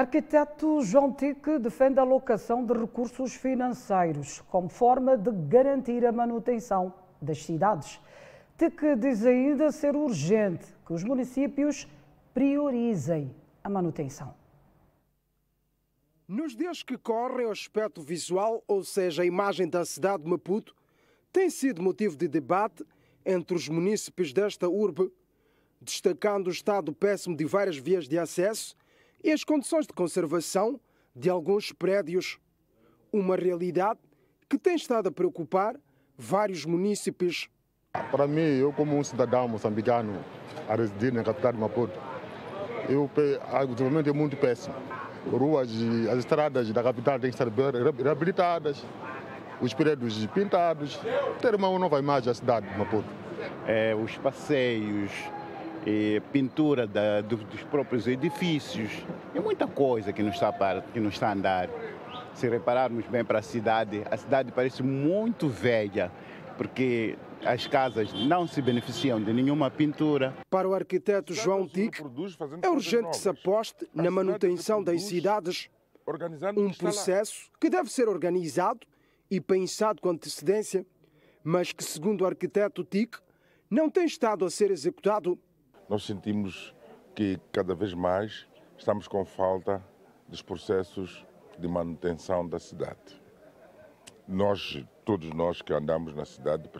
Arquiteto João Tique defende a alocação de recursos financeiros como forma de garantir a manutenção das cidades. Tique diz ainda ser urgente que os municípios priorizem a manutenção. Nos dias que correm, o aspecto visual, ou seja, a imagem da cidade de Maputo, tem sido motivo de debate entre os municípios desta urbe, destacando o estado péssimo de várias vias de acesso e as condições de conservação de alguns prédios. Uma realidade que tem estado a preocupar vários munícipes. Para mim, eu como um cidadão moçambicano a residir na capital de Maputo, eu, o desenvolvimento é muito péssimo. Ruas, as estradas da capital têm que ser reabilitadas, os prédios pintados, ter uma nova imagem da cidade de Maputo. É, os passeios, e é, pintura da, dos próprios edifícios. É muita coisa que não está, que está a andar. Se repararmos bem para a cidade, a cidade parece muito velha, porque as casas não se beneficiam de nenhuma pintura. Para o arquiteto João assim Tic, é urgente que se aposte na manutenção das cidades. Um processo que deve ser organizado e pensado com antecedência, mas que, segundo o arquiteto Tic, não tem estado a ser executado. Nós sentimos que cada vez mais estamos com falta dos processos de manutenção da cidade. Nós, todos nós que andamos na cidade,